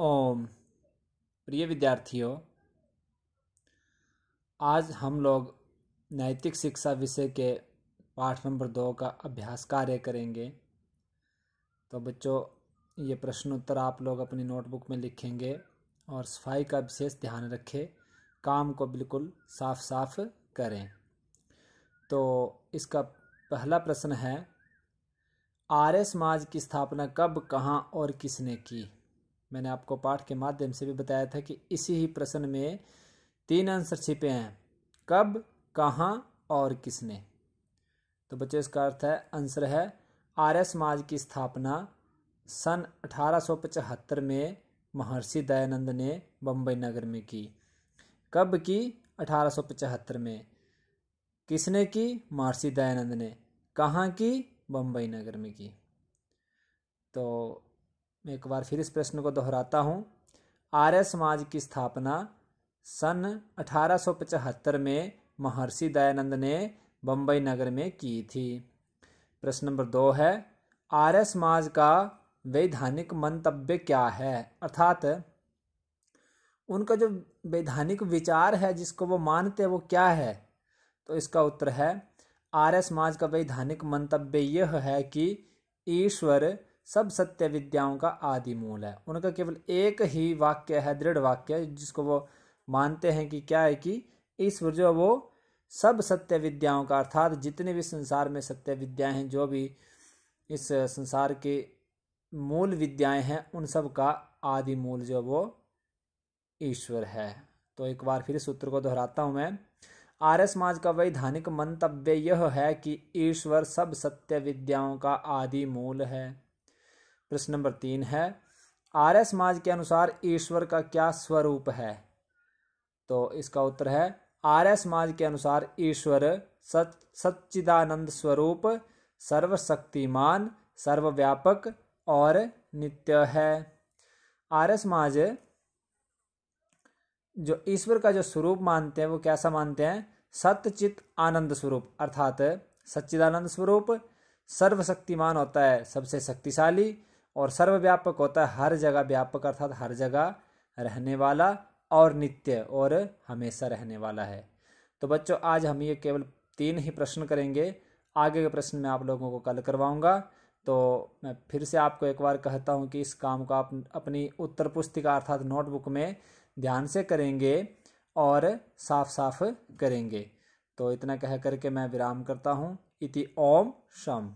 ओम प्रिय विद्यार्थियों आज हम लोग नैतिक शिक्षा विषय के पाठ नंबर दो का अभ्यास कार्य करेंगे तो बच्चों ये प्रश्न उत्तर आप लोग अपनी नोटबुक में लिखेंगे और सफाई का विशेष ध्यान रखें काम को बिल्कुल साफ साफ करें तो इसका पहला प्रश्न है आर्य समाज की स्थापना कब कहाँ और किसने की मैंने आपको पाठ के माध्यम से भी बताया था कि इसी ही प्रश्न में तीन आंसर छिपे हैं कब कहाँ और किसने तो बच्चे इसका अर्थ है आंसर है आर्य समाज की स्थापना सन 1875 में महर्षि दयानंद ने बम्बई नगर में की कब की 1875 में किसने की महर्षि दयानंद ने कहाँ की बम्बई नगर में की तो मैं एक बार फिर इस प्रश्न को दोहराता हूँ आर्य समाज की स्थापना सन 1875 में महर्षि दयानंद ने बम्बई नगर में की थी प्रश्न नंबर दो है आर्य समाज का वैधानिक मंतव्य क्या है अर्थात उनका जो वैधानिक विचार है जिसको वो मानते हैं वो क्या है तो इसका उत्तर है आर्य समाज का वैधानिक मंतव्य यह है कि ईश्वर सब सत्य विद्याओं का आदि मूल है उनका केवल एक ही वाक्य है दृढ़ वाक्य जिसको वो मानते हैं कि क्या है कि ईश्वर जो वो सब सत्य विद्याओं का अर्थात जितने भी संसार में सत्य विद्याएं हैं जो भी इस संसार के मूल विद्याएं हैं उन सब का आदि मूल जो वो ईश्वर है तो एक बार फिर सूत्र को दोहराता हूँ मैं आर्य समाज का वैधानिक मंतव्य यह है कि ईश्वर सब सत्य विद्याओं का आदि मूल है प्रश्न नंबर तीन है आर्य समाज के अनुसार ईश्वर का क्या स्वरूप है तो इसका उत्तर है आर्य समाज के अनुसार ईश्वर सच सच्चिदानंद स्वरूप सर्वशक्तिमान सर्वव्यापक और नित्य है आर्य समाज जो ईश्वर का जो स्वरूप मानते हैं वो कैसा मानते हैं सत्यचित आनंद स्वरूप अर्थात सच्चिदानंद स्वरूप सर्वशक्तिमान होता है सबसे शक्तिशाली और सर्वव्यापक होता है हर जगह व्यापक अर्थात हर जगह रहने वाला और नित्य और हमेशा रहने वाला है तो बच्चों आज हम ये केवल तीन ही प्रश्न करेंगे आगे के प्रश्न मैं आप लोगों को कल करवाऊँगा तो मैं फिर से आपको एक बार कहता हूँ कि इस काम को आप अपनी उत्तर पुस्तिका अर्थात नोटबुक में ध्यान से करेंगे और साफ साफ करेंगे तो इतना कह करके मैं विराम करता हूँ इति ओम शम